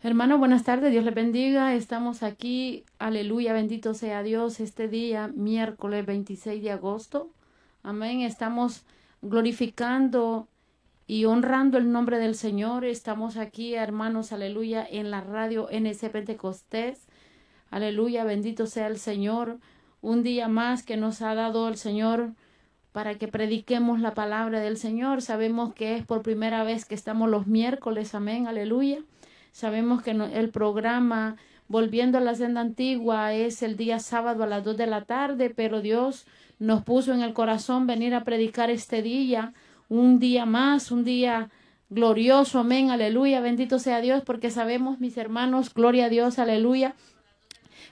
Hermano, buenas tardes, Dios les bendiga. Estamos aquí, aleluya, bendito sea Dios, este día, miércoles 26 de agosto. Amén, estamos glorificando y honrando el nombre del Señor. Estamos aquí, hermanos, aleluya, en la radio NC Pentecostés. Aleluya, bendito sea el Señor. Un día más que nos ha dado el Señor para que prediquemos la palabra del Señor. Sabemos que es por primera vez que estamos los miércoles, amén, aleluya. Sabemos que el programa Volviendo a la senda antigua es el día sábado a las 2 de la tarde, pero Dios nos puso en el corazón venir a predicar este día, un día más, un día glorioso, amén, aleluya, bendito sea Dios, porque sabemos, mis hermanos, gloria a Dios, aleluya,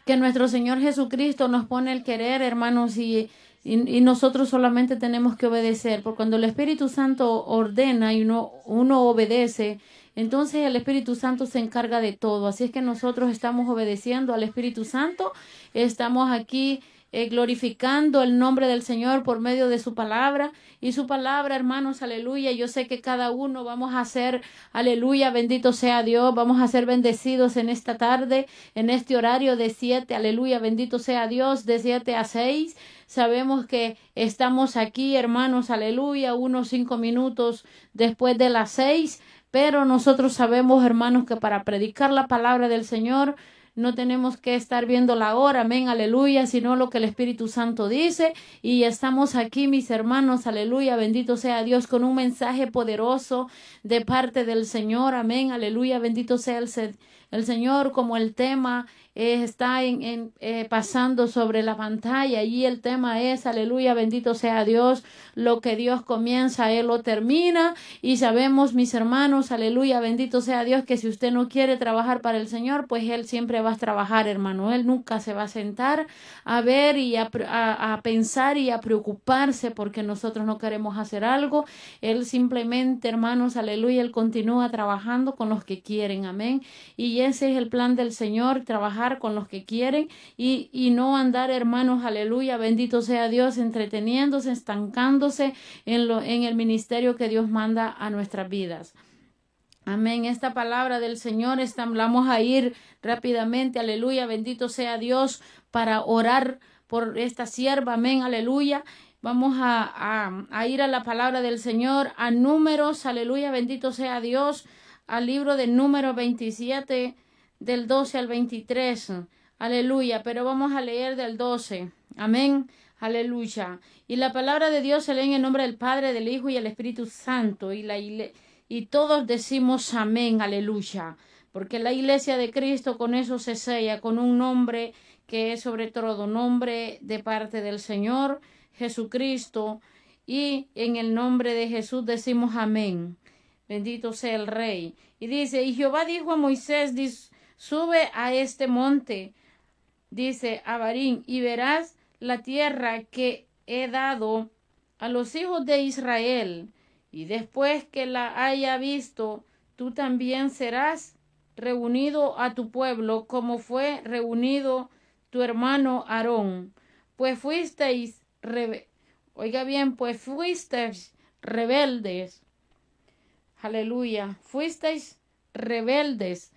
que nuestro Señor Jesucristo nos pone el querer, hermanos, y, y, nosotros solamente tenemos que obedecer, porque cuando el Espíritu Santo ordena y uno, uno obedece, entonces el Espíritu Santo se encarga de todo. Así es que nosotros estamos obedeciendo al Espíritu Santo. Estamos aquí eh, glorificando el nombre del Señor por medio de su palabra. Y su palabra, hermanos, aleluya. Yo sé que cada uno vamos a ser, aleluya, bendito sea Dios. Vamos a ser bendecidos en esta tarde, en este horario de siete, aleluya, bendito sea Dios, de siete a seis. Sabemos que estamos aquí, hermanos, aleluya, unos cinco minutos después de las seis. Pero nosotros sabemos, hermanos, que para predicar la palabra del Señor no tenemos que estar viendo la hora, amén, aleluya, sino lo que el Espíritu Santo dice. Y estamos aquí, mis hermanos, aleluya, bendito sea Dios, con un mensaje poderoso de parte del Señor, amén, aleluya, bendito sea el, el Señor, como el tema eh, está en, eh, pasando sobre la pantalla y el tema es, aleluya, bendito sea Dios, lo que Dios comienza, Él lo termina y sabemos, mis hermanos, aleluya, bendito sea Dios, que si usted no quiere trabajar para el Señor, pues Él siempre va a trabajar, hermano, Él nunca se va a sentar a ver y a pensar y a preocuparse porque nosotros no queremos hacer algo, Él simplemente, hermanos, aleluya, Él continúa trabajando con los que quieren, amén, y ese es el plan del Señor, trabajar con los que quieren y, no andar, hermanos, aleluya, bendito sea Dios, entreteniéndose, estancándose en, lo, en el ministerio que Dios manda a nuestras vidas. Amén. Esta palabra del Señor, vamos a ir rápidamente, aleluya, bendito sea Dios, para orar por esta sierva, amén, aleluya. Vamos a, a, ir a la palabra del Señor, a números, aleluya, bendito sea Dios, al libro de número 27, del 12 al 23. Aleluya, pero vamos a leer del 12. Amén. Aleluya. Y la palabra de Dios se lee en el nombre del Padre, del Hijo y del Espíritu Santo. Y, la, y todos decimos amén. Aleluya. Porque la iglesia de Cristo con eso se sella, con un nombre que es sobre todo nombre de parte del Señor Jesucristo. Y en el nombre de Jesús decimos amén. Bendito sea el Rey. Y dice, y Jehová dijo a Moisés, sube a este monte, dice Abarín, y verás la tierra que he dado a los hijos de Israel, y después que la haya visto, tú también serás reunido a tu pueblo como fue reunido tu hermano Aarón, pues fuisteis, oiga bien, pues fuisteis rebeldes, aleluya, fuisteis rebeldes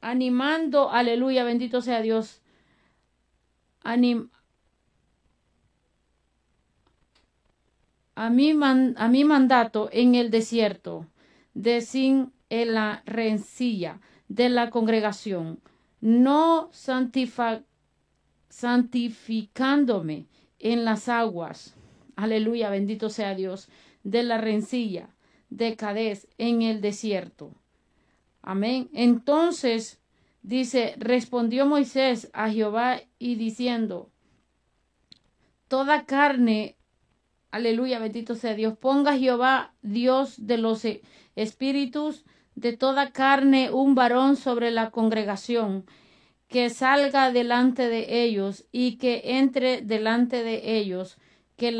animando, aleluya, bendito sea Dios, anim, a, mi mandato en el desierto, de sin en la rencilla de la congregación, no santificándome en las aguas, aleluya, bendito sea Dios, de la rencilla de Cadés en el desierto Amén. Entonces, dice, respondió Moisés a Jehová y diciendo, toda carne, aleluya, bendito sea Dios, ponga Jehová, Dios de los e-, espíritus, de toda carne, un varón sobre la congregación, que salga delante de ellos y que entre delante de ellos, que,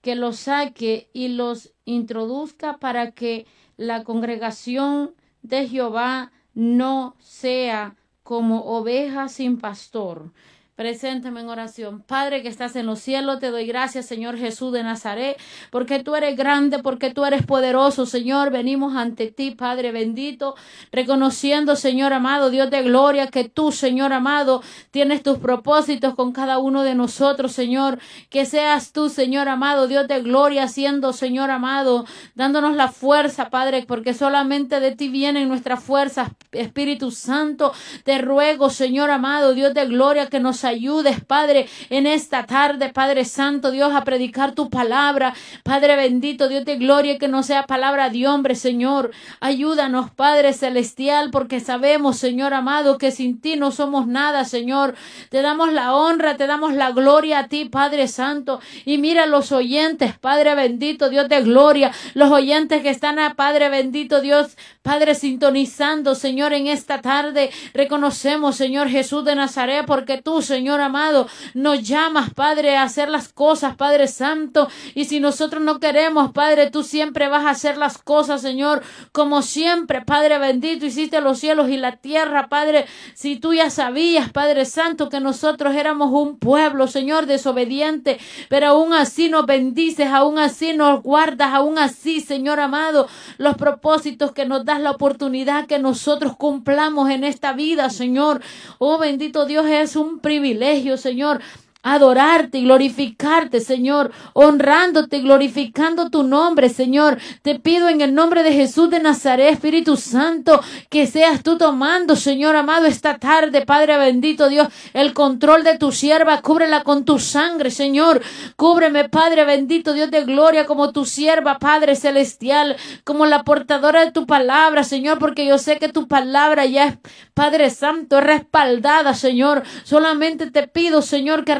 que los saque y los introduzca para que la congregación de Jehová no sea como oveja sin pastor, Presénteme en oración. Padre que estás en los cielos, te doy gracias, Señor Jesús de Nazaret, porque tú eres grande, porque tú eres poderoso, Señor. Venimos ante ti, Padre bendito, reconociendo, Señor amado, Dios de gloria, que tú, Señor amado, tienes tus propósitos con cada uno de nosotros, Señor. Que seas tú, Señor amado, Dios de gloria, siendo, Señor amado, dándonos la fuerza, Padre, porque solamente de ti vienen nuestras fuerzas, Espíritu Santo. Te ruego, Señor amado, Dios de gloria, que nos ayudes, Padre, en esta tarde, Padre Santo, Dios, a predicar tu palabra. Padre bendito, Dios de gloria, que no sea palabra de hombre, Señor. Ayúdanos, Padre celestial, porque sabemos, Señor amado, que sin ti no somos nada, Señor. Te damos la honra, te damos la gloria a ti, Padre Santo. Y mira los oyentes, Padre bendito, Dios de gloria. Los oyentes que están a Padre bendito, Dios, Padre sintonizando, Señor, en esta tarde. Reconocemos, Señor Jesús de Nazaret, porque tú, Señor, Señor amado. Nos llamas, Padre, a hacer las cosas, Padre Santo. Y si nosotros no queremos, Padre, tú siempre vas a hacer las cosas, Señor, como siempre, Padre bendito, hiciste los cielos y la tierra, Padre. Si tú ya sabías, Padre Santo, que nosotros éramos un pueblo, Señor, desobediente, pero aún así nos bendices, aún así nos guardas, aún así, Señor amado, los propósitos que nos das la oportunidad que nosotros cumplamos en esta vida, Señor. Oh bendito Dios, es un privilegio privilegio, Señor, adorarte y glorificarte, Señor, honrándote glorificando tu nombre, Señor. Te pido en el nombre de Jesús de Nazaret, Espíritu Santo, que seas tú tomando, Señor amado, esta tarde, Padre bendito Dios, el control de tu sierva, cúbrela con tu sangre, Señor. Cúbreme, Padre bendito Dios de gloria, como tu sierva, Padre celestial, como la portadora de tu palabra, Señor, porque yo sé que tu palabra ya es, Padre Santo, respaldada, Señor. Solamente te pido, Señor, que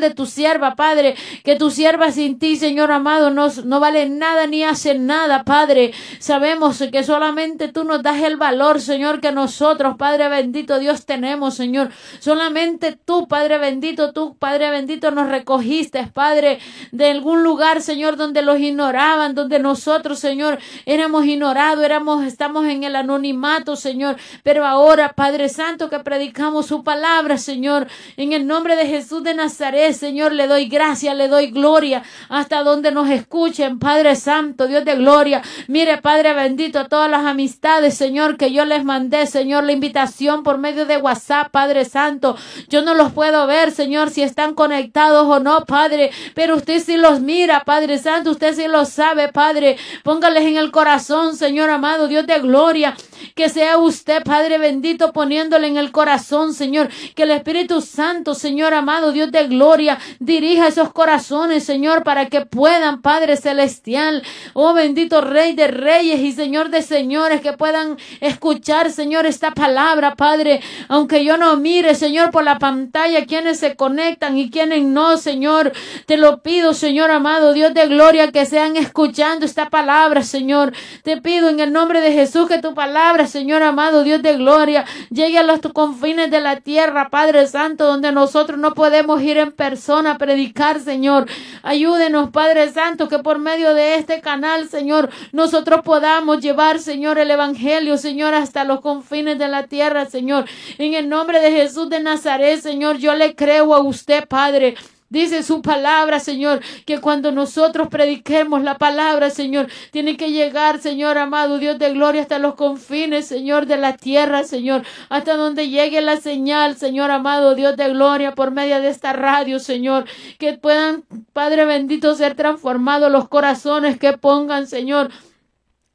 de tu sierva, Padre, que tu sierva sin ti, Señor amado, no, no vale nada ni hace nada, Padre. Sabemos que solamente tú nos das el valor, Señor, que nosotros, Padre bendito Dios, tenemos, Señor. Solamente tú, Padre bendito, tú, Padre bendito, nos recogiste, Padre, de algún lugar, Señor, donde los ignoraban, donde nosotros, Señor, éramos ignorados, éramos, estamos en el anonimato, Señor. Pero ahora, Padre Santo, que predicamos su palabra, Señor, en el nombre de Jesús de Nazaret, Señor, le doy gracia le doy gloria hasta donde nos escuchen, Padre Santo, Dios de gloria. Mire, Padre bendito, a todas las amistades, Señor, que yo les mandé, Señor, la invitación por medio de WhatsApp, Padre Santo. Yo no los puedo ver, Señor, si están conectados o no, Padre, pero usted sí los mira, Padre Santo, usted sí los sabe, Padre. Póngales en el corazón, Señor amado, Dios de gloria. Que sea usted, Padre bendito, poniéndole en el corazón, Señor. Que el Espíritu Santo, Señor amado, Dios de gloria. Dirija esos corazones, Señor, para que puedan, Padre Celestial, oh bendito Rey de Reyes y Señor de Señores, que puedan escuchar, Señor, esta palabra, Padre. Aunque yo no mire, Señor, por la pantalla quienes se conectan y quienes no, Señor. Te lo pido, Señor amado, Dios de gloria, que sean escuchando esta palabra, Señor. Te pido en el nombre de Jesús que tu palabra, Señor amado, Dios de gloria, llegue a los confines de la tierra, Padre Santo, donde nosotros no podemos ir en persona predicar, Señor. Ayúdenos, Padre Santo, que por medio de este canal, Señor, nosotros podamos llevar, Señor, el Evangelio, Señor, hasta los confines de la tierra, Señor. En el nombre de Jesús de Nazaret, Señor, yo le creo a usted, Padre. Dice su palabra, Señor, que cuando nosotros prediquemos la palabra, Señor, tiene que llegar, Señor amado, Dios de gloria, hasta los confines, Señor, de la tierra, Señor, hasta donde llegue la señal, Señor amado, Dios de gloria, por medio de esta radio, Señor, que puedan, Padre bendito, ser transformados los corazones que pongan, Señor,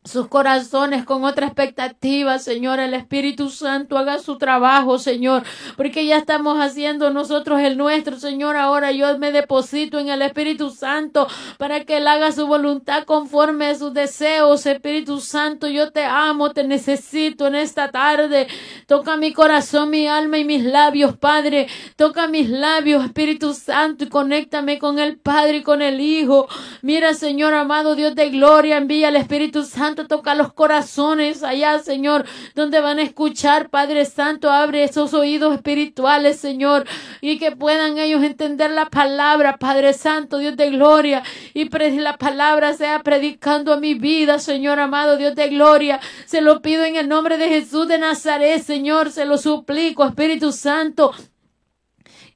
sus corazones con otra expectativa, Señor. El Espíritu Santo haga su trabajo, Señor, porque ya estamos haciendo nosotros el nuestro, Señor. Ahora yo me deposito en el Espíritu Santo para que Él haga su voluntad conforme a sus deseos. Espíritu Santo, yo te amo, te necesito en esta tarde. Toca mi corazón, mi alma y mis labios, Padre. Toca mis labios, Espíritu Santo, y conéctame con el Padre y con el Hijo. Mira, Señor amado, Dios de gloria, envía al Espíritu Santo toca los corazones allá, Señor, donde van a escuchar, Padre Santo, abre esos oídos espirituales, Señor, y que puedan ellos entender la palabra, Padre Santo, Dios de gloria, y la palabra sea predicando a mi vida, Señor amado, Dios de gloria. Se lo pido en el nombre de Jesús de Nazaret, Señor, se lo suplico, Espíritu Santo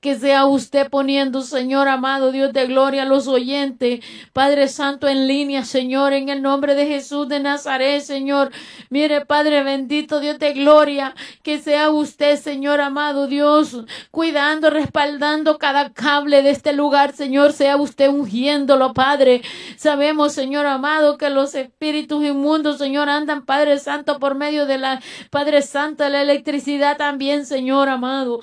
que sea usted poniendo, Señor amado, Dios de gloria, los oyentes, Padre Santo en línea, Señor, en el nombre de Jesús de Nazaret, Señor. Mire, Padre bendito, Dios de gloria, que sea usted, Señor amado, Dios, cuidando, respaldando cada cable de este lugar, Señor, sea usted ungiéndolo, Padre. Sabemos, Señor amado, que los espíritus inmundos, Señor, andan, Padre Santo, por medio de la, Padre Santo, la electricidad también, Señor amado.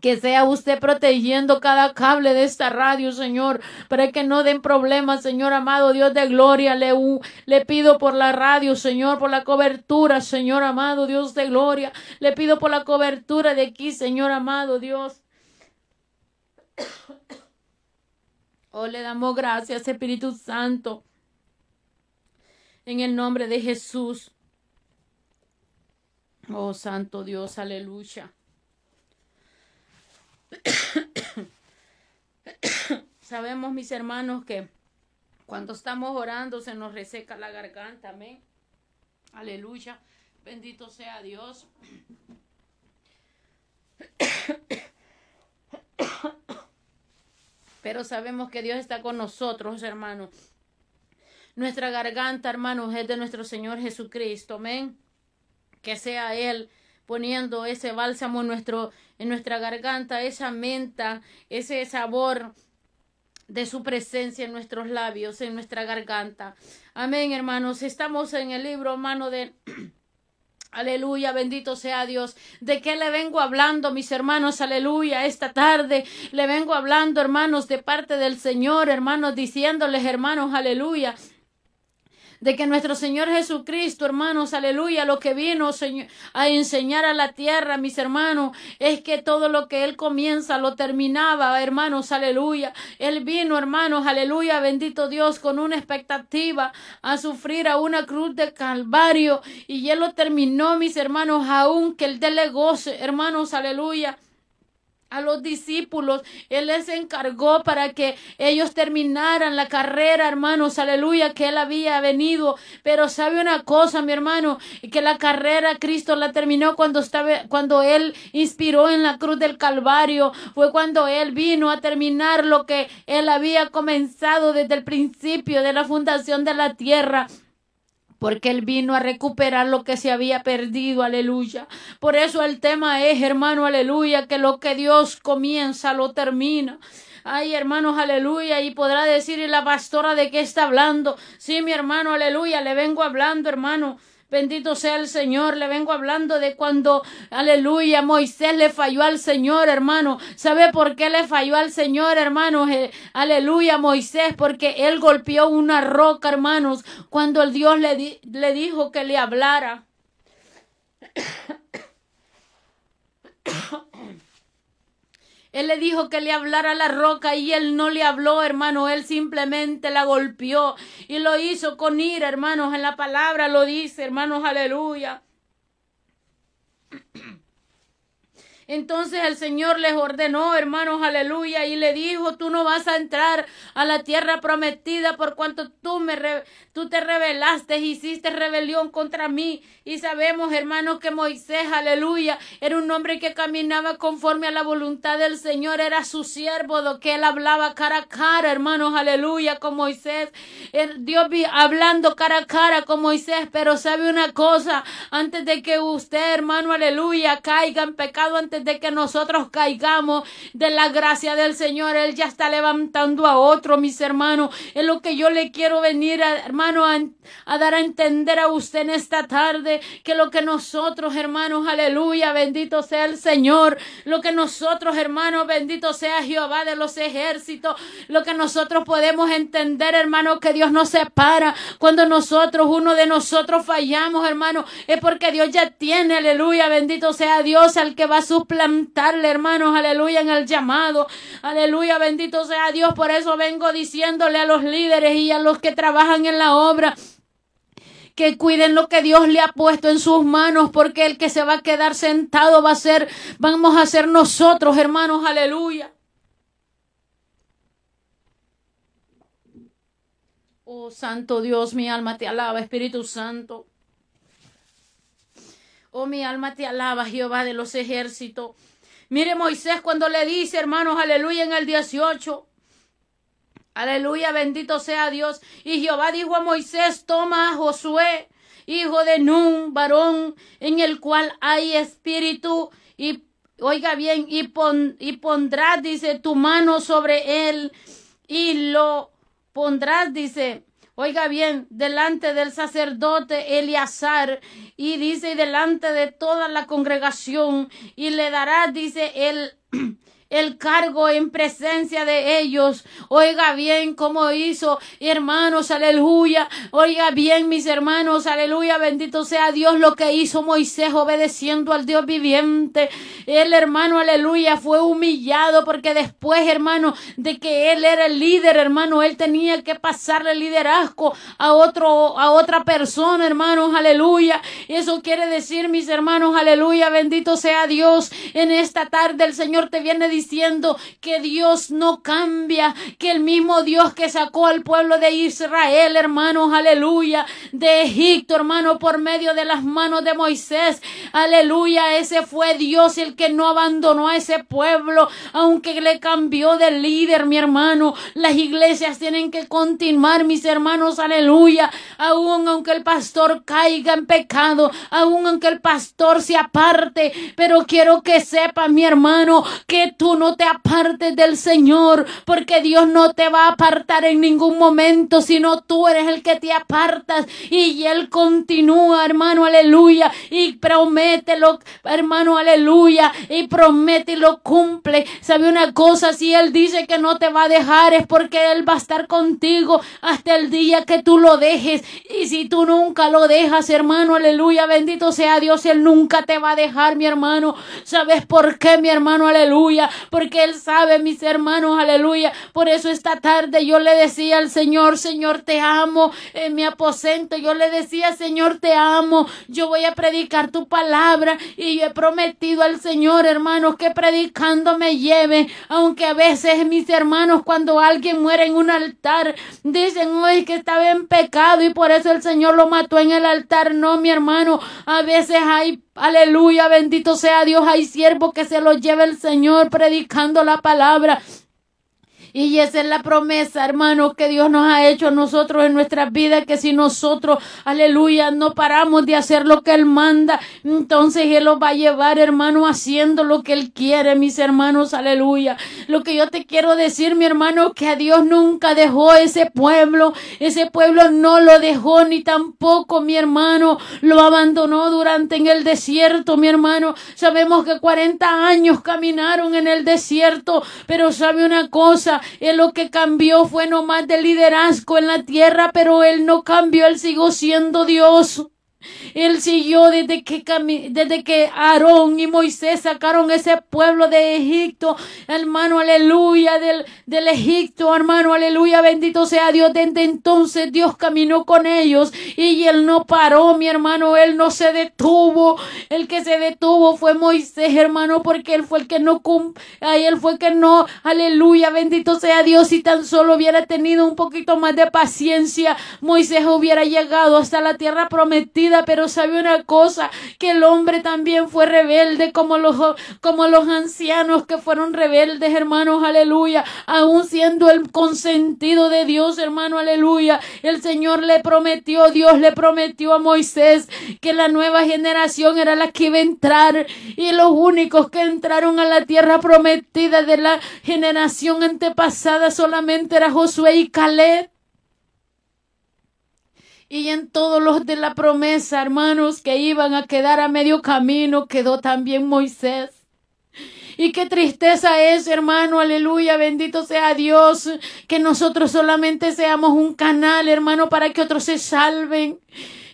Que sea usted protegiendo cada cable de esta radio, Señor, para que no den problemas, Señor amado, Dios de gloria. Le, pido por la radio, Señor, por la cobertura, Señor amado, Dios de gloria. Le pido por la cobertura de aquí, Señor amado, Dios. Oh, le damos gracias, Espíritu Santo, en el nombre de Jesús. Oh, Santo Dios, aleluya. Sabemos, mis hermanos, que cuando estamos orando se nos reseca la garganta, amén. Aleluya. Bendito sea Dios. Pero sabemos que Dios está con nosotros, hermanos. Nuestra garganta, hermanos, es de nuestro Señor Jesucristo. Amén. Que sea Él poniendo ese bálsamo en, nuestro, en nuestra garganta, esa menta, ese sabor de su presencia en nuestros labios, en nuestra garganta. Amén, hermanos. Estamos en el libro, hermano, de... Aleluya, bendito sea Dios. ¿De qué le vengo hablando, mis hermanos? Aleluya, esta tarde le vengo hablando, hermanos, de parte del Señor, hermanos, diciéndoles, hermanos, aleluya, de que nuestro Señor Jesucristo, hermanos, aleluya, lo que vino señor, a enseñar a la tierra, mis hermanos, es que todo lo que Él comienza lo terminaba, hermanos, aleluya. Él vino, hermanos, aleluya, bendito Dios, con una expectativa a sufrir a una cruz de Calvario y Él lo terminó, mis hermanos, aún que Él dele goce, hermanos, aleluya a los discípulos. Él les encargó para que ellos terminaran la carrera, hermanos, aleluya, que él había venido. Pero sabe una cosa, mi hermano, que la carrera Cristo la terminó cuando estaba, cuando él inspiró en la cruz del Calvario, fue cuando él vino a terminar lo que él había comenzado desde el principio de la fundación de la tierra porque Él vino a recuperar lo que se había perdido, aleluya. Por eso el tema es, hermano, aleluya, que lo que Dios comienza lo termina. Ay, hermanos, aleluya. Y podrá decir la pastora de qué está hablando. Sí, mi hermano, aleluya, le vengo hablando, hermano Bendito sea el Señor. Le vengo hablando de cuando, aleluya, Moisés le falló al Señor, hermano. ¿Sabe por qué le falló al Señor, hermano? aleluya, Moisés, porque él golpeó una roca, hermanos, cuando el Dios le, le dijo que le hablara. Él le dijo que le hablara a la roca y él no le habló, hermano. Él simplemente la golpeó y lo hizo con ira, hermanos. En la palabra lo dice, hermanos, aleluya. Entonces el Señor les ordenó, hermanos, aleluya, y le dijo, tú no vas a entrar a la tierra prometida por cuanto tú, me te rebelaste, hiciste rebelión contra mí. Y sabemos, hermanos, que Moisés, aleluya, era un hombre que caminaba conforme a la voluntad del Señor, era su siervo, que él hablaba cara a cara, hermanos, aleluya, con Moisés. Er, Dios vi hablando cara a cara con Moisés, pero sabe una cosa, antes de que usted, hermano, aleluya, caiga en pecado ante de que nosotros caigamos de la gracia del Señor. Él ya está levantando a otro, mis hermanos. Es lo que yo le quiero venir, a, hermano, a, dar a entender a usted en esta tarde que lo que nosotros, hermanos, aleluya, bendito sea el Señor. Lo que nosotros, hermanos, bendito sea Jehová de los ejércitos. Lo que nosotros podemos entender, hermano, que Dios nos separa cuando nosotros, uno de nosotros fallamos, hermano, es porque Dios ya tiene, aleluya, bendito sea Dios al que va a plantarle hermanos, aleluya, en el llamado. Aleluya, bendito sea Dios. Por eso vengo diciéndole a los líderes y a los que trabajan en la obra que cuiden lo que Dios le ha puesto en sus manos, porque el que se va a quedar sentado va a ser, vamos a ser nosotros, hermanos, aleluya. Oh Santo Dios, mi alma te alaba, Espíritu Santo mi alma te alaba, Jehová de los ejércitos. Mire Moisés cuando le dice, hermanos, aleluya en el 18. Aleluya, bendito sea Dios. Y Jehová dijo a Moisés, toma a Josué, hijo de Nun, varón, en el cual hay espíritu, y oiga bien, y, y pondrás, dice, tu mano sobre él, y lo pondrás, dice, oiga bien, delante del sacerdote Eleazar, y dice, y delante de toda la congregación, y le dará, dice, él... el cargo en presencia de ellos. Oiga bien cómo hizo, hermanos, aleluya. Oiga bien, mis hermanos, aleluya. Bendito sea Dios lo que hizo Moisés obedeciendo al Dios viviente. El hermano, aleluya, fue humillado porque después, hermano, de que él era el líder, hermano, él tenía que pasarle el liderazgo a otro, a otra persona, hermanos, aleluya. Eso quiere decir, mis hermanos, aleluya, bendito sea Dios. En esta tarde el Señor te viene diciendo diciendo que Dios no cambia, que el mismo Dios que sacó al pueblo de Israel, hermanos, aleluya, de Egipto, hermano, por medio de las manos de Moisés, aleluya, ese fue Dios el que no abandonó a ese pueblo, aunque le cambió de líder, mi hermano. Las iglesias tienen que continuar, mis hermanos, aleluya, aun aunque el pastor caiga en pecado, aun aunque el pastor se aparte, pero quiero que sepa, mi hermano, que tú no te apartes del Señor, porque Dios no te va a apartar en ningún momento, sino tú eres el que te apartas y Él continúa, hermano, aleluya, y lo hermano, aleluya, y promete y lo cumple. ¿Sabe una cosa? Si Él dice que no te va a dejar, es porque Él va a estar contigo hasta el día que tú lo dejes. Y si tú nunca lo dejas, hermano, aleluya, bendito sea Dios, Él nunca te va a dejar, mi hermano. ¿Sabes por qué, mi hermano? Aleluya porque Él sabe, mis hermanos, aleluya. Por eso esta tarde yo le decía al Señor, Señor, te amo en eh, mi aposento. Yo le decía, Señor, te amo. Yo voy a predicar tu palabra y he prometido al Señor, hermanos, que predicando me lleve, aunque a veces mis hermanos, cuando alguien muere en un altar, dicen, hoy que estaba en pecado y por eso el Señor lo mató en el altar. No, mi hermano, a veces hay Aleluya, bendito sea Dios. Hay siervo que se lo lleva el Señor predicando la palabra. Y esa es la promesa, hermano... que Dios nos ha hecho a nosotros en nuestras vidas, que si nosotros, aleluya, no paramos de hacer lo que Él manda, entonces Él nos va a llevar, hermano, haciendo lo que Él quiere, mis hermanos, aleluya. Lo que yo te quiero decir, mi hermano, que a Dios nunca dejó ese pueblo, ese pueblo no lo dejó ni tampoco, mi hermano, lo abandonó durante en el desierto, mi hermano. Sabemos que 40 años caminaron en el desierto, pero sabe una cosa, él lo que cambió fue nomás de liderazgo en la tierra, pero él no cambió, él siguió siendo Dios. Él siguió desde que, desde que Aarón y Moisés sacaron ese pueblo de Egipto. Hermano, aleluya, del, del Egipto, hermano, aleluya, bendito sea Dios. Desde entonces Dios caminó con ellos y él no paró, mi hermano, él no se detuvo. El que se detuvo fue Moisés, hermano, porque él fue el que no él fue el que no, aleluya, bendito sea Dios. Si tan solo hubiera tenido un poquito más de paciencia, Moisés hubiera llegado hasta la tierra prometida pero sabe una cosa, que el hombre también fue rebelde como los, como los ancianos que fueron rebeldes, hermanos, aleluya, aún siendo el consentido de Dios, hermano, aleluya. El Señor le prometió, Dios le prometió a Moisés que la nueva generación era la que iba a entrar y los únicos que entraron a la tierra prometida de la generación antepasada solamente era Josué y Caleb. Y en todos los de la promesa, hermanos, que iban a quedar a medio camino, quedó también Moisés. Y qué tristeza es, hermano, aleluya, bendito sea Dios, que nosotros solamente seamos un canal, hermano, para que otros se salven.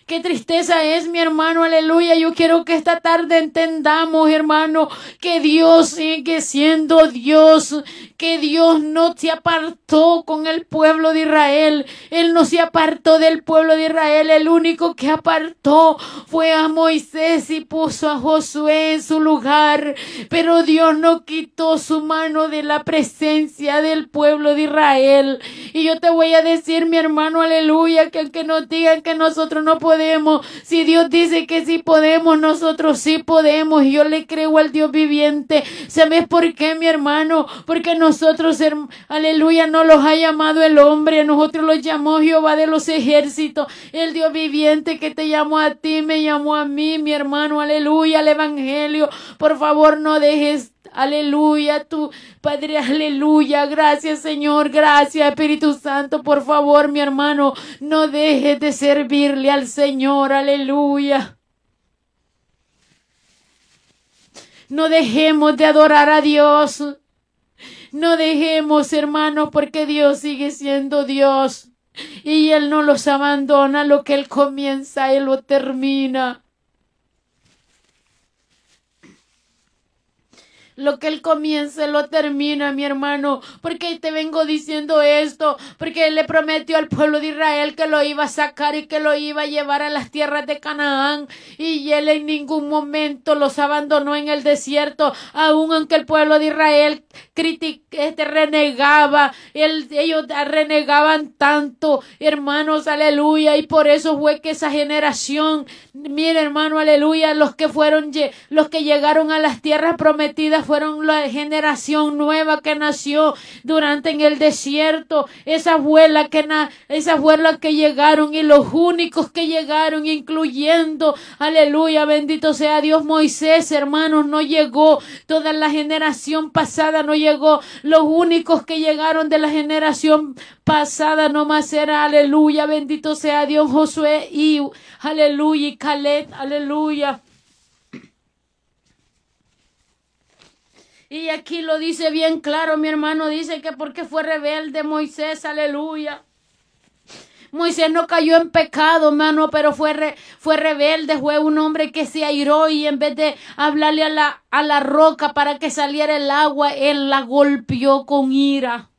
Qué tristeza es, mi hermano, aleluya. Yo quiero que esta tarde entendamos, hermano, que Dios sigue siendo Dios, que Dios no se apartó con el pueblo de Israel. Él no se apartó del pueblo de Israel. El único que apartó fue a Moisés y puso a Josué en su lugar. Pero Dios no quitó su mano de la presencia del pueblo de Israel. Y yo te voy a decir, mi hermano, aleluya, que aunque nos digan que nosotros no podemos podemos. Si Dios dice que sí podemos, nosotros sí podemos. yo le creo al Dios viviente. ¿Sabes por qué, mi hermano? Porque nosotros, aleluya, no los ha llamado el hombre, nosotros los llamó Jehová de los ejércitos, el Dios viviente que te llamó a ti, me llamó a mí, mi hermano, aleluya, el Evangelio. Por favor, no dejes Aleluya, tu Padre, aleluya. Gracias, Señor. Gracias, Espíritu Santo. Por favor, mi hermano, no dejes de servirle al Señor. Aleluya. No dejemos de adorar a Dios. No dejemos, hermano, porque Dios sigue siendo Dios. Y Él no los abandona. Lo que Él comienza, Él lo termina. Lo que Él comience lo termina, mi hermano. Porque te vengo diciendo esto. Porque Él le prometió al pueblo de Israel que lo iba a sacar y que lo iba a llevar a las tierras de Canaán. Y Él en ningún momento los abandonó en el desierto. Aun aunque el pueblo de Israel este, renegaba. ellos renegaban tanto, hermanos, aleluya. Y por eso fue que esa generación, mire hermano, aleluya, los que fueron, los que llegaron a las tierras prometidas fueron la generación nueva que nació durante en el desierto. Esa abuela que esa abuela que llegaron y los únicos que llegaron, incluyendo, aleluya, bendito sea Dios, Moisés, hermanos, no llegó. Toda la generación pasada no llegó. Los únicos que llegaron de la generación pasada nomás era, aleluya, bendito sea Dios, Josué y, aleluya, y Caleb, aleluya. Y aquí lo dice bien claro, mi hermano, dice que porque fue rebelde Moisés, aleluya. Moisés no cayó en pecado, hermano, pero fue, fue rebelde, fue un hombre que se airó y en vez de hablarle a a la roca para que saliera el agua, él la golpeó con ira.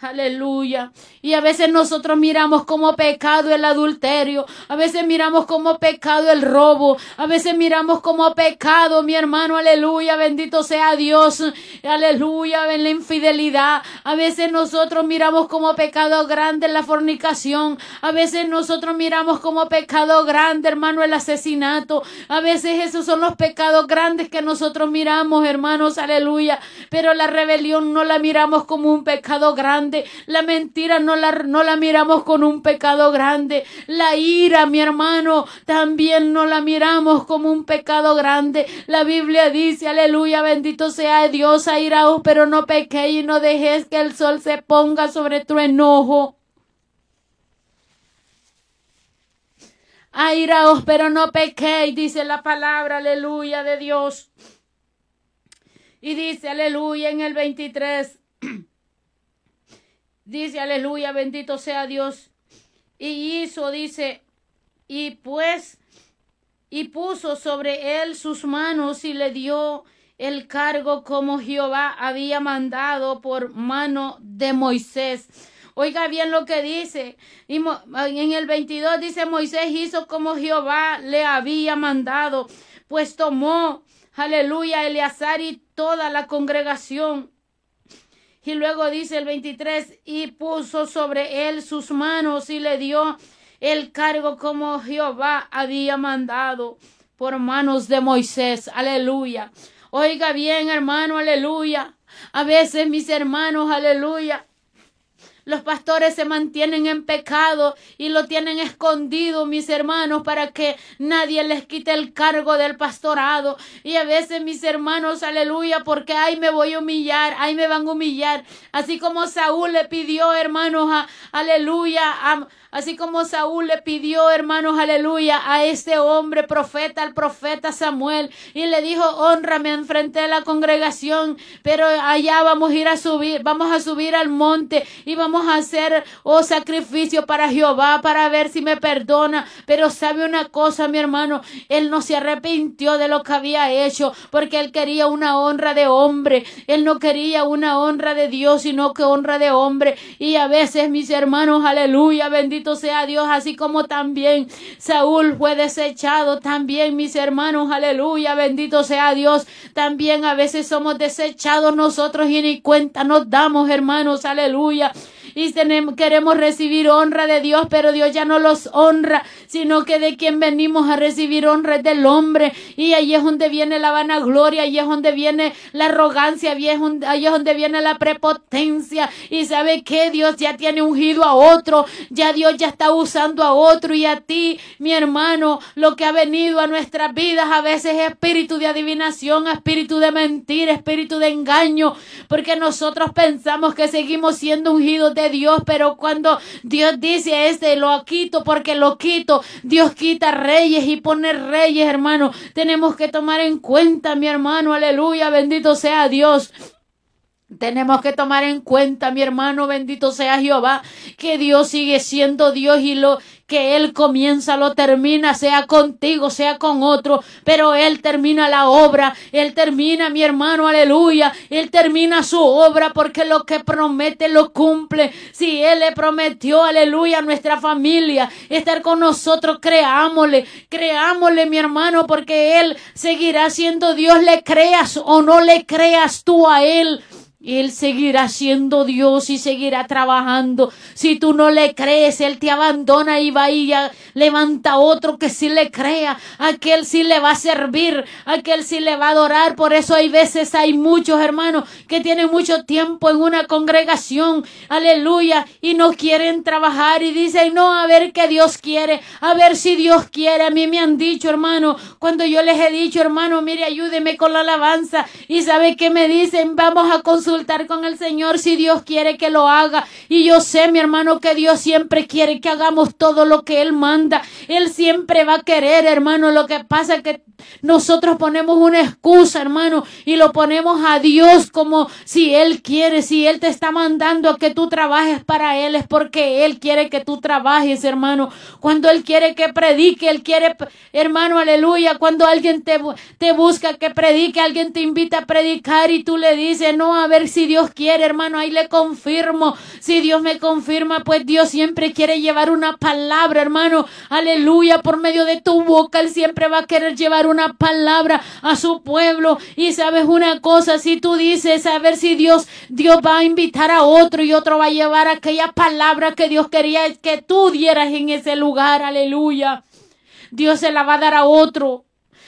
Aleluya. Y a veces nosotros miramos como pecado el adulterio, a veces miramos como pecado el robo, a veces miramos como pecado, mi hermano, aleluya, bendito sea Dios, aleluya, en la infidelidad, a veces nosotros miramos como pecado grande la fornicación, a veces nosotros miramos como pecado grande, hermano, el asesinato, a veces esos son los pecados grandes que nosotros miramos, hermanos, aleluya, pero la rebelión no la miramos como un pecado grande la mentira no la, no la miramos con un pecado grande, la ira, mi hermano, también no la miramos como un pecado grande. La Biblia dice, aleluya, bendito sea Dios, airaos, pero no pequéis y no dejéis que el sol se ponga sobre tu enojo. Airaos, pero no pequéis, dice la palabra, aleluya, de Dios. Y dice, aleluya, en el 23. Dice, aleluya, bendito sea Dios. Y hizo, dice, y pues, y puso sobre él sus manos y le dio el cargo como Jehová había mandado por mano de Moisés. Oiga bien lo que dice. Y en el 22 dice, Moisés hizo como Jehová le había mandado, pues tomó, aleluya, Eleazar y toda la congregación y luego dice el 23, y puso sobre él sus manos y le dio el cargo como Jehová había mandado por manos de Moisés. Aleluya. Oiga bien, hermano, aleluya. A veces mis hermanos, aleluya. Los pastores se mantienen en pecado y lo tienen escondido, mis hermanos, para que nadie les quite el cargo del pastorado. Y a veces, mis hermanos, aleluya, porque ahí me voy a humillar, ahí me van a humillar. Así como Saúl le pidió, hermanos, aleluya, Así como Saúl le pidió, hermanos, aleluya, a este hombre profeta, al profeta Samuel, y le dijo, honrame enfrente de la congregación, pero allá vamos a ir a subir, vamos a subir al monte y vamos a hacer, oh, sacrificio para Jehová, para ver si me perdona. Pero sabe una cosa, mi hermano, él no se arrepintió de lo que había hecho, porque él quería una honra de hombre, él no quería una honra de Dios, sino que honra de hombre. Y a veces, mis hermanos, aleluya, bendito bendito sea Dios, así como también Saúl fue desechado, también mis hermanos, aleluya, bendito sea Dios, también a veces somos desechados nosotros y ni cuenta nos damos, hermanos, aleluya y queremos recibir honra de Dios, pero Dios ya no los honra, sino que de quien venimos a recibir honra es del hombre. Y ahí es donde viene la vanagloria, ahí es donde viene la arrogancia, y es ahí es donde viene la prepotencia. Y sabe que Dios ya tiene ungido a otro, ya Dios ya está usando a otro y a ti, mi hermano, lo que ha venido a nuestras vidas a veces es espíritu de adivinación, espíritu de mentira, espíritu de engaño, porque nosotros pensamos que seguimos siendo ungidos de Dios, pero cuando Dios dice este lo quito porque lo quito, Dios quita reyes y pone reyes, hermano. Tenemos que tomar en cuenta, mi hermano, aleluya, bendito sea Dios. Tenemos que tomar en cuenta, mi hermano, bendito sea Jehová, que Dios sigue siendo Dios y lo que Él comienza, lo termina, sea contigo, sea con otro, pero Él termina la obra, Él termina, mi hermano, aleluya, Él termina su obra porque lo que promete lo cumple. Si Él le prometió, aleluya, a nuestra familia, estar con nosotros, creámosle, creámosle, mi hermano, porque Él seguirá siendo Dios, le creas o no le creas tú a Él. Él seguirá siendo Dios y seguirá trabajando. Si tú no le crees, Él te abandona y va y levanta otro que sí le crea. Aquel sí le va a servir, aquel sí le va a adorar. Por eso hay veces, hay muchos hermanos que tienen mucho tiempo en una congregación, aleluya, y no quieren trabajar y dicen, no, a ver qué Dios quiere, a ver si Dios quiere. A mí me han dicho, hermano, cuando yo les he dicho, hermano, mire, ayúdeme con la alabanza. Y sabe qué me dicen, vamos a consultar con el Señor si Dios quiere que lo haga. Y yo sé, mi hermano, que Dios siempre quiere que hagamos todo lo que Él manda. Él siempre va a querer, hermano. Lo que pasa que nosotros ponemos una excusa, hermano, y lo ponemos a Dios como si Él quiere, si Él te está mandando a que tú trabajes para Él, es porque Él quiere que tú trabajes, hermano. Cuando Él quiere que predique, Él quiere, hermano, aleluya, cuando alguien te, busca que predique, alguien te invita a predicar y tú le dices, no, a ver si Dios quiere, hermano, ahí le confirmo. Si Dios me confirma, pues Dios siempre quiere llevar una palabra, hermano. Aleluya, por medio de tu boca, Él siempre va a querer llevar una palabra a su pueblo. Y sabes una cosa, si tú dices, a ver si Dios, Dios va a invitar a otro y otro va a llevar aquella palabra que Dios quería que tú dieras en ese lugar. Aleluya. Dios se la va a dar a otro.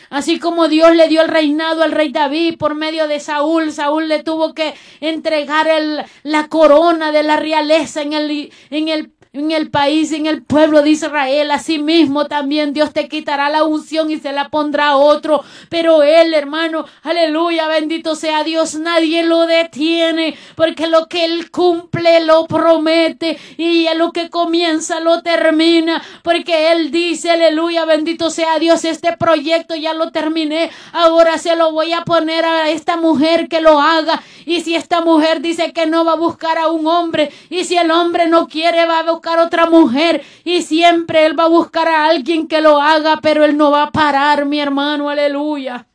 Así como Dios le dio el reinado al rey David por medio de Saúl, Saúl le tuvo que entregar el, la corona de la realeza en el, en el en el país, en el pueblo de Israel. mismo también Dios te quitará la unción y se la pondrá a otro. Pero Él, hermano, aleluya, bendito sea Dios, nadie lo detiene, porque lo que Él cumple lo promete y lo que comienza lo termina, porque Él dice, aleluya, bendito sea Dios, este proyecto ya lo terminé, ahora se lo voy a poner a esta mujer que lo haga. Y si esta mujer dice que no va a buscar a un hombre, y si el hombre no quiere, va a buscar otra mujer y siempre Él va a buscar a alguien que lo haga, pero Él no va a parar, mi hermano, aleluya.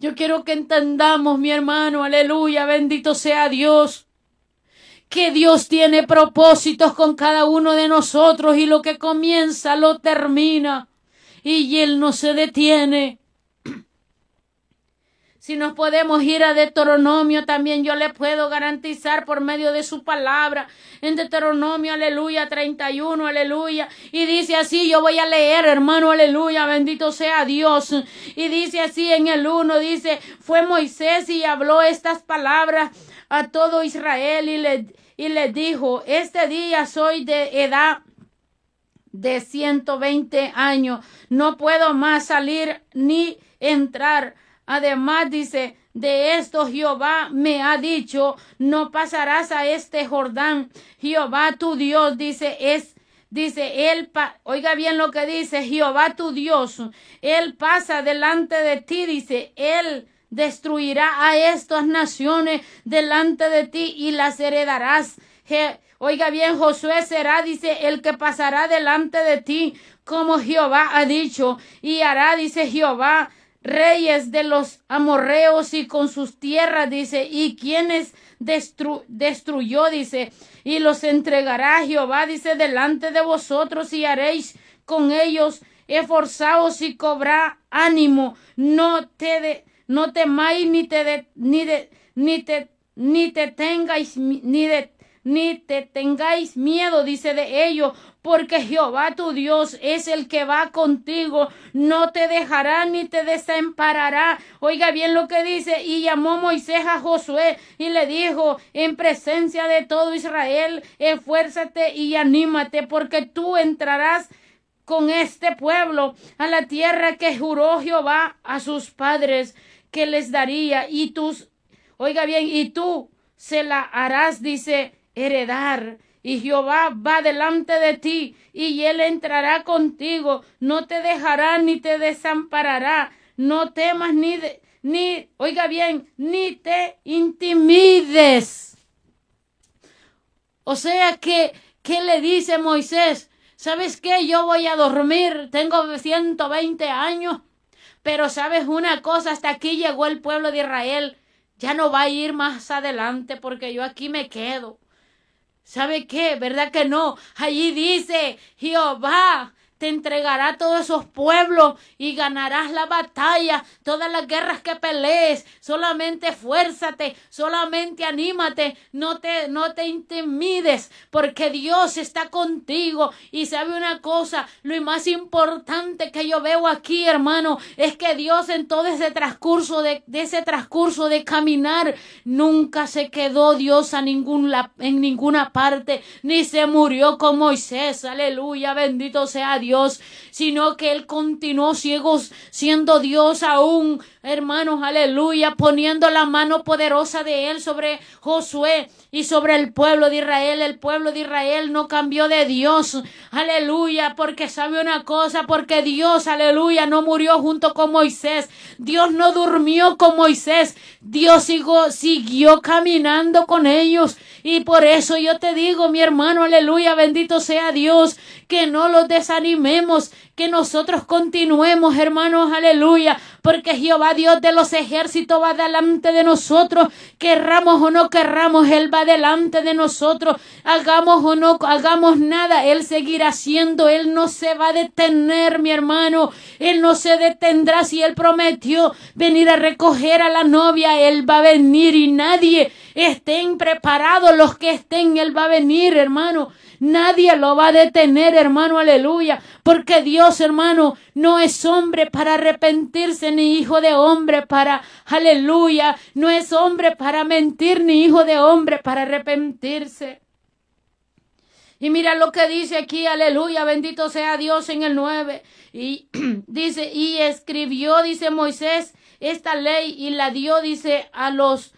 Yo quiero que entendamos, mi hermano, aleluya, bendito sea Dios que Dios tiene propósitos con cada uno de nosotros y lo que comienza lo termina y Él no se detiene. Si nos podemos ir a Deuteronomio también, yo le puedo garantizar por medio de su palabra. En Deuteronomio, aleluya, 31, aleluya. Y dice así, yo voy a leer, hermano, aleluya, bendito sea Dios. Y dice así en el 1, dice, fue Moisés y habló estas palabras a todo Israel y le, y le dijo, este día soy de edad de 120 años, no puedo más salir ni entrar Además dice, de esto Jehová me ha dicho, no pasarás a este Jordán. Jehová tu Dios dice, es Dice, él, oiga bien lo que dice, Jehová tu Dios, él pasa delante de ti, dice, él destruirá a estas naciones delante de ti y las heredarás. oiga bien, Josué será, dice, el que pasará delante de ti, como Jehová ha dicho, y hará, dice Jehová, reyes de los amorreos y con sus tierras, dice, y quienes destruyó, dice, y los entregará Jehová, dice, delante de vosotros y haréis con ellos, esforzaos y cobra ánimo, no te de, no temáis ni te de, ni de, ni te ni te tengáis ni de ni te tengáis miedo, dice de ello, porque Jehová tu Dios es el que va contigo, no te dejará ni te desamparará. Oiga bien lo que dice, y llamó Moisés a Josué y le dijo, en presencia de todo Israel, esfuérzate y anímate, porque tú entrarás con este pueblo a la tierra que juró Jehová a sus padres que les daría, y tus, oiga bien, y tú se la harás, dice heredar. Y Jehová va delante de ti, y él entrará contigo, no te dejará ni te desamparará, no temas ni, de, ni, oiga bien, ni te intimides. O sea que, ¿qué le dice Moisés? ¿Sabes qué? Yo voy a dormir, tengo 120 años, pero sabes una cosa, hasta aquí llegó el pueblo de Israel, ya no va a ir más adelante porque yo aquí me quedo. ¿Sabe qué? ¿Verdad que no? Allí dice Jehová te entregará todos esos pueblos y ganarás la batalla, todas las guerras que pelees. Solamente fuérzate solamente anímate, no te, no te intimides, porque Dios está contigo. Y sabe una cosa, lo más importante que yo veo aquí, hermano, es que Dios en todo ese transcurso de, ese transcurso de caminar, nunca se quedó Dios a en ninguna parte, ni se murió con Moisés. Aleluya, bendito sea Dios. Dios, sino que Él continuó ciegos siendo Dios aún, hermanos, aleluya, poniendo la mano poderosa de Él sobre Josué y sobre el pueblo de Israel. El pueblo de Israel no cambió de Dios, aleluya, porque sabe una cosa, porque Dios, aleluya, no murió junto con Moisés, Dios no durmió con Moisés, Dios sigo siguió caminando con ellos. Y por eso yo te digo, mi hermano, aleluya, bendito sea Dios, que no los desanimó memos que nosotros continuemos, hermanos, aleluya, porque Jehová Dios de los ejércitos va delante de nosotros, querramos o no querramos, Él va delante de nosotros, hagamos o no hagamos nada, Él seguirá haciendo, Él no se va a detener, mi hermano, Él no se detendrá si Él prometió venir a recoger a la novia, Él va a venir y nadie estén preparados los que estén, Él va a venir, hermano. Nadie lo va a detener, hermano, aleluya, porque Dios hermano, no es hombre para arrepentirse, ni hijo de hombre para, aleluya, no es hombre para mentir, ni hijo de hombre para arrepentirse. Y mira lo que dice aquí, aleluya, bendito sea Dios en el 9. Y dice, y escribió, dice Moisés, esta ley y la dio, dice, a los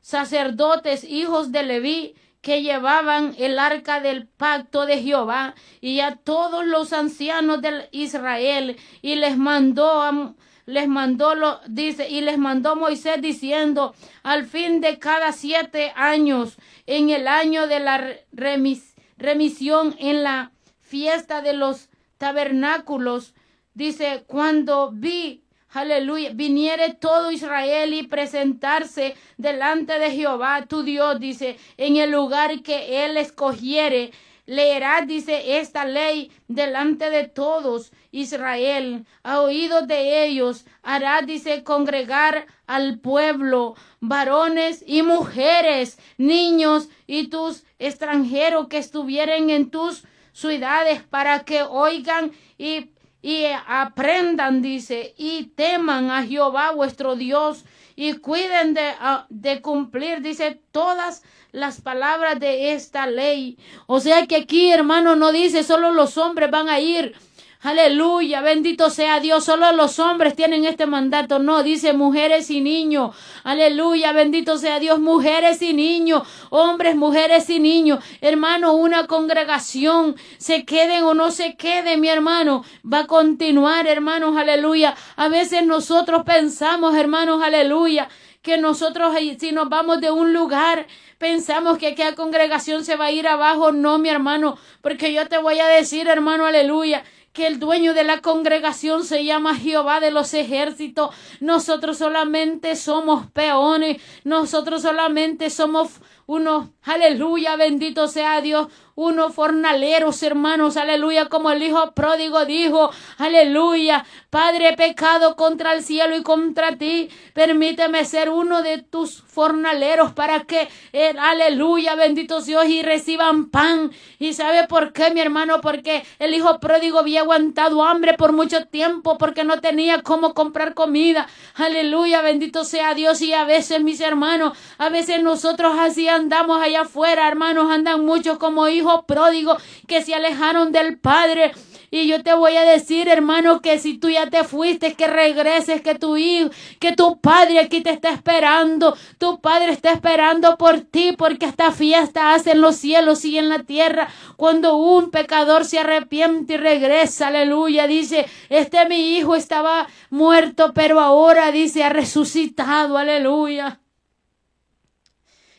sacerdotes, hijos de Leví, que llevaban el arca del pacto de Jehová y a todos los ancianos de Israel y les mandó a, les mandó lo, dice, y les mandó Moisés diciendo, al fin de cada siete años, en el año de la remisión, en la fiesta de los tabernáculos, dice, cuando vi aleluya, viniere todo Israel y presentarse delante de Jehová, tu Dios, dice, en el lugar que él escogiere, leerá, dice, esta ley delante de todos Israel, a oídos de ellos, hará, dice, congregar al pueblo, varones y mujeres, niños y tus extranjeros que estuvieren en tus ciudades para que oigan y y aprendan, dice, y teman a Jehová vuestro Dios y cuiden de, ah, de, cumplir, dice, todas las palabras de esta ley. O sea que aquí, hermano, no dice solo los hombres van a ir, Aleluya, bendito sea Dios. Solo los hombres tienen este mandato. No, dice mujeres y niños. Aleluya, bendito sea Dios. Mujeres y niños, hombres, mujeres y niños. Hermano, una congregación, se queden o no se quede mi hermano, va a continuar, hermanos, aleluya. A veces nosotros pensamos, hermanos, aleluya, que nosotros eh, si nos vamos de un lugar, pensamos que aquella congregación se va a ir abajo. No, mi hermano, porque yo te voy a decir, hermano, aleluya el dueño de la congregación se llama Jehová de los ejércitos. Nosotros solamente somos peones, nosotros solamente somos unos, aleluya, bendito sea Dios, unos fornaleros, hermanos, aleluya, como el hijo pródigo dijo, aleluya, Padre, pecado contra el cielo y contra ti, permíteme ser uno de tus fornaleros para que, eh, aleluya, bendito Dios, y reciban pan. ¿Y sabe por qué, mi hermano? Porque el hijo pródigo había aguantado hambre por mucho tiempo, porque no tenía cómo comprar comida. Aleluya, bendito sea Dios. Y a veces, mis hermanos, a veces nosotros así andamos allá afuera, hermanos, andan muchos como hijos pródigo que se alejaron del Padre. Y yo te voy a decir, hermano, que si tú ya te fuiste, que regreses, que tu hijo, que tu padre aquí te está esperando. Tu padre está esperando por ti, porque esta fiesta hace en los cielos y en la tierra. Cuando un pecador se arrepiente y regresa, aleluya, dice, este mi hijo estaba muerto, pero ahora dice, ha resucitado, aleluya.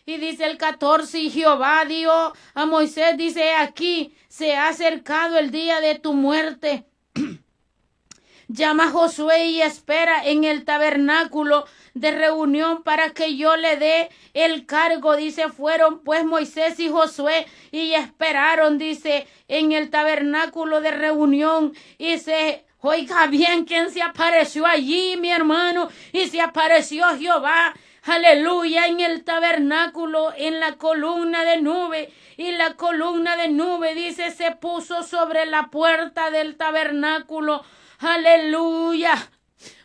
Y dice el 14, y Jehová dio a Moisés, dice, aquí se ha acercado el día de tu muerte. Llama a Josué y espera en el tabernáculo de reunión para que yo le dé el cargo. Dice, fueron pues Moisés y Josué y esperaron, dice, en el tabernáculo de reunión y se Oiga bien quién se apareció allí, mi hermano, y se apareció Jehová aleluya, en el tabernáculo, en la columna de nube. Y la columna de nube, dice, se puso sobre la puerta del tabernáculo. Aleluya.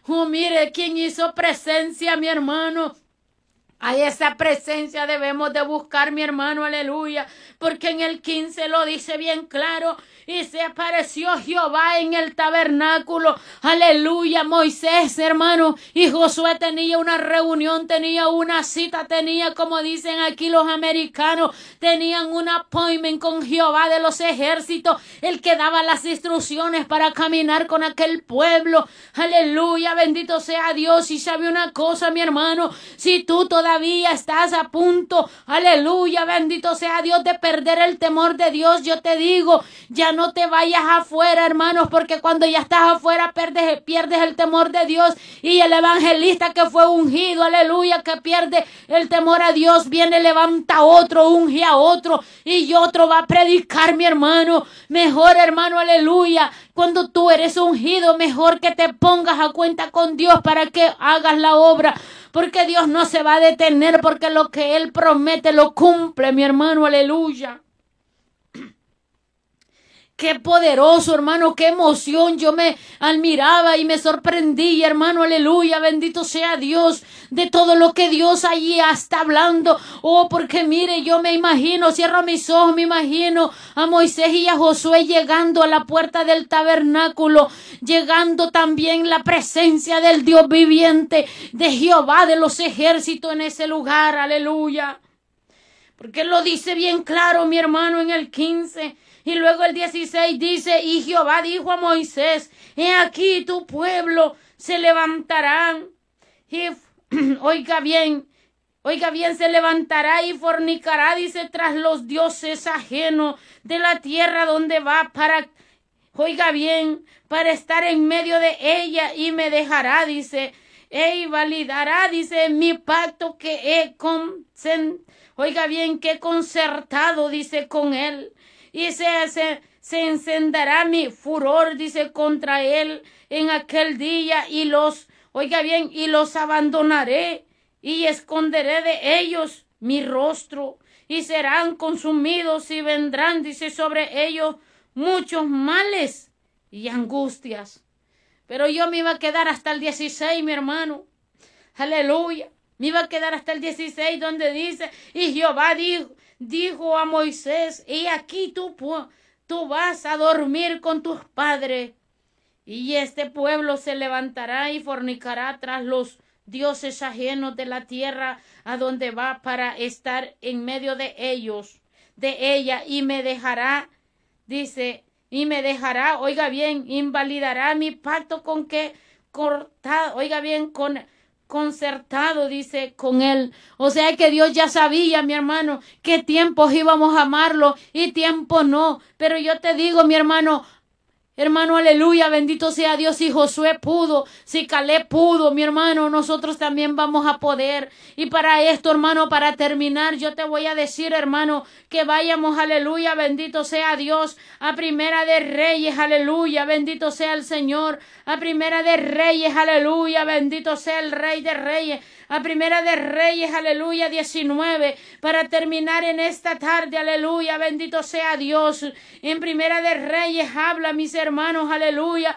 Oh, mire, ¿quién hizo presencia, mi hermano? A esa presencia debemos de buscar, mi hermano, aleluya, porque en el 15 lo dice bien claro, y se apareció Jehová en el tabernáculo, aleluya, Moisés, hermano, y Josué tenía una reunión, tenía una cita, tenía, como dicen aquí los americanos, tenían un appointment con Jehová de los ejércitos, el que daba las instrucciones para caminar con aquel pueblo, aleluya, bendito sea Dios, y sabe una cosa, mi hermano, si tú todavía vía estás a punto, aleluya, bendito sea Dios, de perder el temor de Dios, yo te digo, ya no te vayas afuera, hermanos, porque cuando ya estás afuera pierdes, pierdes el temor de Dios y el evangelista que fue ungido, aleluya, que pierde el temor a Dios, viene, levanta otro, unge a otro y otro va a predicar, mi hermano, mejor, hermano, aleluya, cuando tú eres ungido, mejor que te pongas a cuenta con Dios para que hagas la obra, porque Dios no se va a detener porque lo que Él promete lo cumple, mi hermano, aleluya. Qué poderoso, hermano, qué emoción. Yo me admiraba y me sorprendí, hermano, aleluya, bendito sea Dios, de todo lo que Dios allí está hablando. Oh, porque mire, yo me imagino, cierro mis ojos, me imagino a Moisés y a Josué llegando a la puerta del tabernáculo, llegando también la presencia del Dios viviente, de Jehová, de los ejércitos en ese lugar, aleluya. Porque lo dice bien claro, mi hermano, en el 15. Y luego el 16 dice, y Jehová dijo a Moisés, he aquí tu pueblo se levantarán. Y, oiga bien, Oiga bien, se levantará y fornicará, dice, tras los dioses ajenos de la tierra donde va para, oiga bien, para estar en medio de ella y me dejará, dice, e validará, dice, mi pacto que he con, oiga bien, que concertado, dice, con él y se, se, encenderá mi furor, dice, contra él en aquel día y los, oiga bien, y los abandonaré y esconderé de ellos mi rostro y serán consumidos y vendrán, dice, sobre ellos muchos males y angustias. Pero yo me iba a quedar hasta el 16, mi hermano. Aleluya. Me iba a quedar hasta el 16 donde dice, y Jehová dijo, dijo a Moisés, he aquí tú, tú vas a dormir con tus padres, y este pueblo se levantará y fornicará tras los dioses ajenos de la tierra a donde va para estar en medio de ellos, de ella, y me dejará, dice, y me dejará, oiga bien, invalidará mi pacto con que cortado, oiga bien, con concertado, dice, con él. O sea que Dios ya sabía, mi hermano, qué tiempos íbamos a amarlo y tiempo no. Pero yo te digo, mi hermano, Hermano, aleluya, bendito sea Dios. Si Josué pudo, si Calé pudo, mi hermano, nosotros también vamos a poder. Y para esto, hermano, para terminar, yo te voy a decir, hermano, que vayamos, aleluya, bendito sea Dios, a Primera de Reyes, aleluya, bendito sea el Señor, a Primera de Reyes, aleluya, bendito sea el Rey de Reyes, a Primera de Reyes, aleluya, 19, para terminar en esta tarde, aleluya, bendito sea Dios. En Primera de Reyes habla, mis hermanos, aleluya.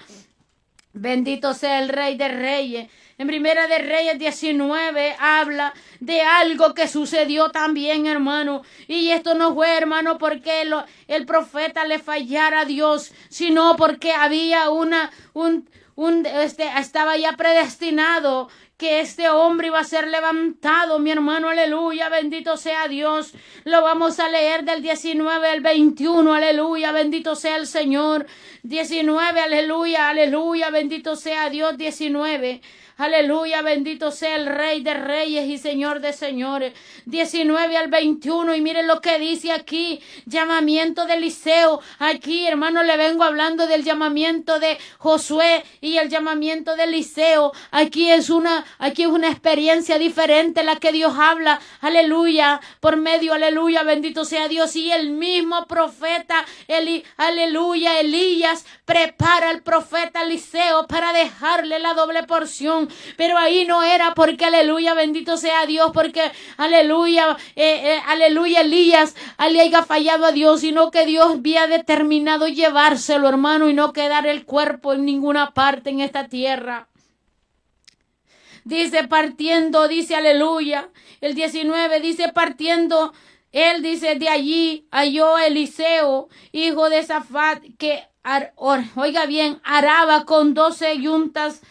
Bendito sea el Rey de Reyes. En Primera de Reyes 19 habla de algo que sucedió también, hermano. Y esto no fue, hermano, porque el, el profeta le fallara a Dios, sino porque había una, un, un, este, estaba ya predestinado que este hombre iba a ser levantado, mi hermano, aleluya, bendito sea Dios. Lo vamos a leer del 19 al 21, aleluya, bendito sea el Señor. 19, aleluya, aleluya, bendito sea Dios, 19. Aleluya, bendito sea el Rey de Reyes y Señor de Señores. 19 al 21. Y miren lo que dice aquí: llamamiento de Eliseo. Aquí, hermano, le vengo hablando del llamamiento de Josué y el llamamiento de Eliseo. Aquí es una Aquí es una experiencia diferente la que Dios habla. Aleluya. Por medio, aleluya. Bendito sea Dios. Y el mismo profeta, aleluya, Elías, prepara al profeta Eliseo para dejarle la doble porción. Pero ahí no era porque, aleluya, bendito sea Dios, porque, aleluya, eh, eh, aleluya, Elías, le haya fallado a Dios, sino que Dios había determinado llevárselo, hermano, y no quedar el cuerpo en ninguna parte en esta tierra dice partiendo, dice aleluya. El 19 dice partiendo, él dice de allí halló Eliseo, hijo de Zafat, que, ar, oiga bien, araba con doce yuntas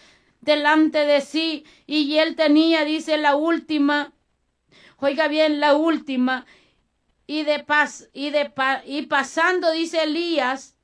delante de sí y él tenía, dice la última, oiga bien, la última. Y de paz, y de y pasando, dice Elías,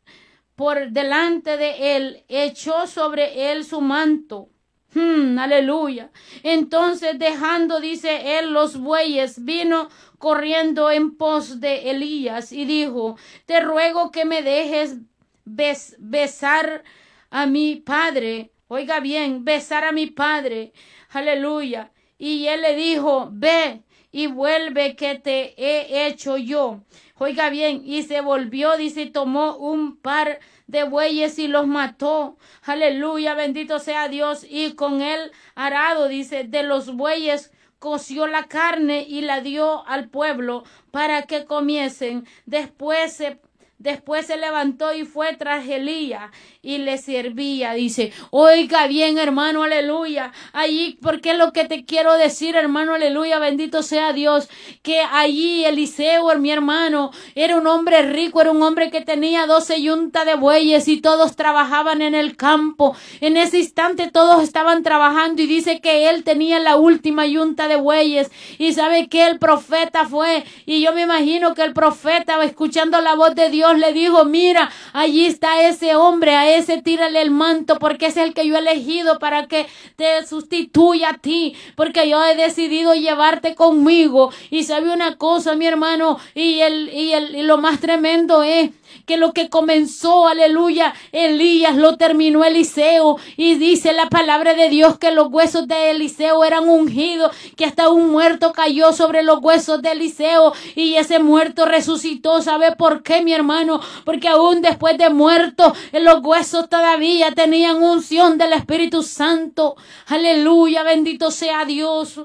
por delante de él, echó sobre él su manto Hmm, aleluya. Entonces, dejando, dice él, los bueyes, vino corriendo en pos de Elías y dijo, te ruego que me dejes besar a mi padre. Oiga bien, besar a mi padre. Aleluya. Y él le dijo, ve y vuelve que te he hecho yo. Oiga bien, y se volvió, dice, tomó un par de bueyes y los mató. Aleluya, bendito sea Dios. Y con el arado, dice, de los bueyes coció la carne y la dio al pueblo para que comiesen. Después se Después se levantó y fue tras Elías y le servía. Dice, oiga bien, hermano, aleluya. Allí, porque es lo que te quiero decir, hermano, aleluya, bendito sea Dios, que allí Eliseo, mi hermano, era un hombre rico, era un hombre que tenía doce yuntas de bueyes y todos trabajaban en el campo. En ese instante todos estaban trabajando y dice que él tenía la última yunta de bueyes. Y sabe que el profeta fue, y yo me imagino que el profeta, escuchando la voz de Dios, le dijo, mira, allí está ese hombre, ese tírale el manto porque es el que yo he elegido para que te sustituya a ti, porque yo he decidido llevarte conmigo. Y sabe una cosa, mi hermano, y, el, y, el, y lo más tremendo es que lo que comenzó, aleluya, Elías lo terminó Eliseo. Y dice la palabra de Dios que los huesos de Eliseo eran ungidos, que hasta un muerto cayó sobre los huesos de Eliseo y ese muerto resucitó. ¿Sabe por qué, mi hermano? Porque aún después de muerto, los huesos todavía tenían unción del Espíritu Santo. Aleluya, bendito sea Dios.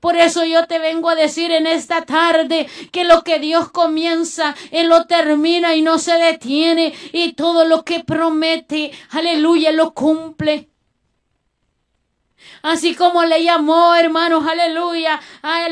Por eso yo te vengo a decir en esta tarde que lo que Dios comienza, Él lo termina y no se detiene. Y todo lo que promete, aleluya, lo cumple. Así como le llamó, hermanos, aleluya, a,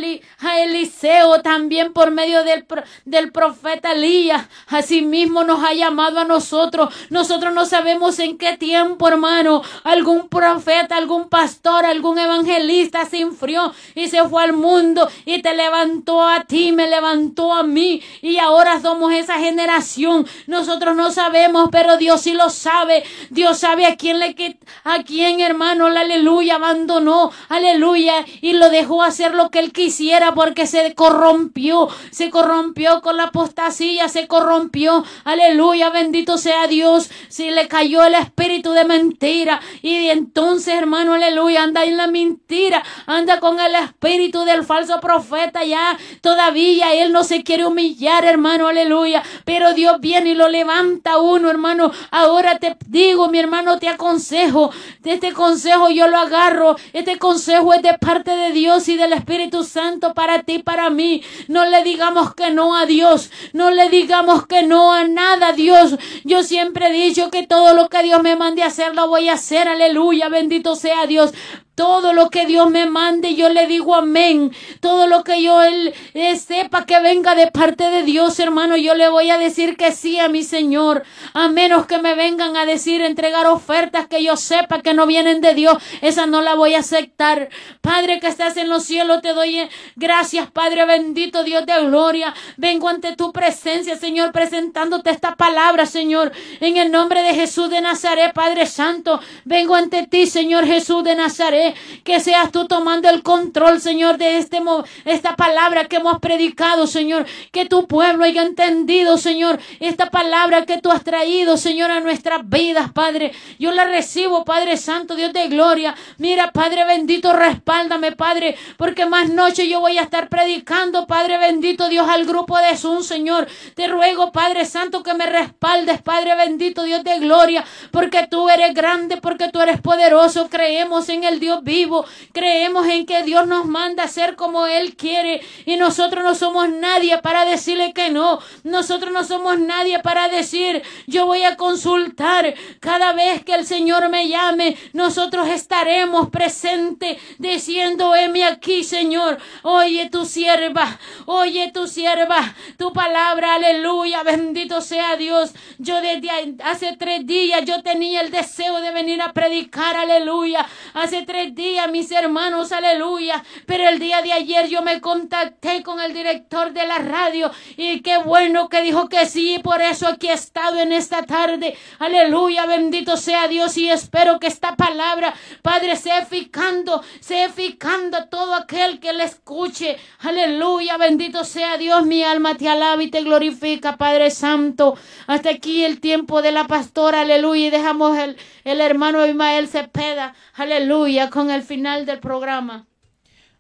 Eliseo también por medio del, profeta Elías. Asimismo nos ha llamado a nosotros. Nosotros no sabemos en qué tiempo, hermano, algún profeta, algún pastor, algún evangelista se enfrió y se fue al mundo y te levantó a ti, me levantó a mí y ahora somos esa generación. Nosotros no sabemos, pero Dios sí lo sabe. Dios sabe a quién le a quién, hermano, aleluya abandonó, aleluya, y lo dejó hacer lo que él quisiera porque se corrompió, se corrompió con la apostasía, se corrompió, aleluya, bendito sea Dios, si le cayó el espíritu de mentira y entonces, hermano, aleluya, anda en la mentira, anda con el espíritu del falso profeta ya, todavía él no se quiere humillar, hermano, aleluya, pero Dios viene y lo levanta uno, hermano, ahora te digo, mi hermano, te aconsejo, de este consejo yo lo agarro, este consejo es de parte de Dios y del Espíritu Santo para ti, para mí. No le digamos que no a Dios. No le digamos que no a nada, Dios. Yo siempre he dicho que todo lo que Dios me mande a hacer, lo voy a hacer. Aleluya. Bendito sea Dios. Todo lo que Dios me mande, yo le digo amén. Todo lo que yo él, eh, sepa que venga de parte de Dios, hermano, yo le voy a decir que sí a mi Señor. A menos que me vengan a decir entregar ofertas que yo sepa que no vienen de Dios. Esa no voy a aceptar. Padre que estás en los cielos, te doy eh, gracias, Padre bendito, Dios de gloria. Vengo ante tu presencia, Señor, presentándote esta palabra, Señor, en el nombre de Jesús de Nazaret, Padre Santo. Vengo ante ti, Señor Jesús de Nazaret, que seas tú tomando el control, Señor, de este, esta palabra que hemos predicado, Señor, que tu pueblo haya entendido, Señor, esta palabra que tú has traído, Señor, a nuestras vidas, Padre. Yo la recibo, Padre Santo, Dios de gloria. Mira Padre bendito, respáldame, Padre, porque más noche yo voy a estar predicando, Padre bendito Dios, al grupo de Zoom, Señor. Te ruego, Padre Santo, que me respaldes, Padre bendito Dios de gloria, porque tú eres grande, porque tú eres poderoso. Creemos en el Dios vivo, creemos en que Dios nos manda a ser como Él quiere y nosotros no somos nadie para decirle que no. Nosotros no somos nadie para decir, yo voy a consultar cada vez que el Señor me llame, nosotros estaremos presente, diciendo, heme aquí, Señor, oye tu sierva, oye tu sierva, tu palabra, aleluya, bendito sea Dios. Yo desde hace tres días yo tenía el deseo de venir a predicar, aleluya. Hace tres días, mis hermanos, aleluya. Pero el día de ayer yo me contacté con el director de la radio y qué bueno que dijo que sí, por eso aquí he estado en esta tarde. Aleluya, bendito sea Dios y espero que esta palabra, Padre, se ficando, se a todo aquel que le escuche. Aleluya, bendito sea Dios, mi alma te alaba y te glorifica, Padre Santo. Hasta aquí el tiempo de la pastora, aleluya. Y dejamos el, el hermano Imael Cepeda, aleluya, con el final del programa.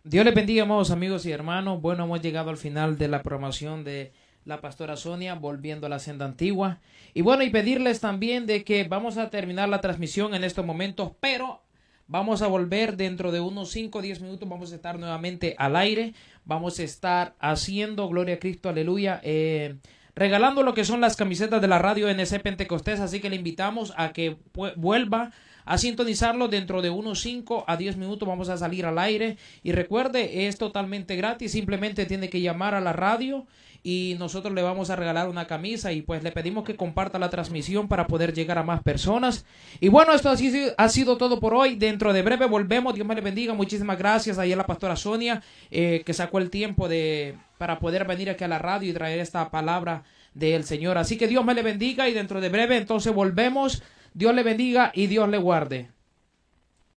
Dios les bendiga, amados amigos y hermanos. Bueno, hemos llegado al final de la programación de la pastora Sonia, volviendo a la senda antigua. Y bueno, y pedirles también de que vamos a terminar la transmisión en estos momentos, pero Vamos a volver dentro de unos 5 o 10 minutos. Vamos a estar nuevamente al aire. Vamos a estar haciendo, gloria a Cristo, aleluya. Eh, regalando lo que son las camisetas de la radio NC Pentecostés. Así que le invitamos a que vuelva a sintonizarlo dentro de unos 5 a 10 minutos. Vamos a salir al aire. Y recuerde, es totalmente gratis. Simplemente tiene que llamar a la radio y nosotros le vamos a regalar una camisa y pues le pedimos que comparta la transmisión para poder llegar a más personas. Y bueno, esto ha sido todo por hoy. Dentro de breve volvemos. Dios me le bendiga. Muchísimas gracias ahí a la pastora Sonia eh, que sacó el tiempo de para poder venir aquí a la radio y traer esta palabra del Señor. Así que Dios me le bendiga y dentro de breve entonces volvemos. Dios le bendiga y Dios le guarde.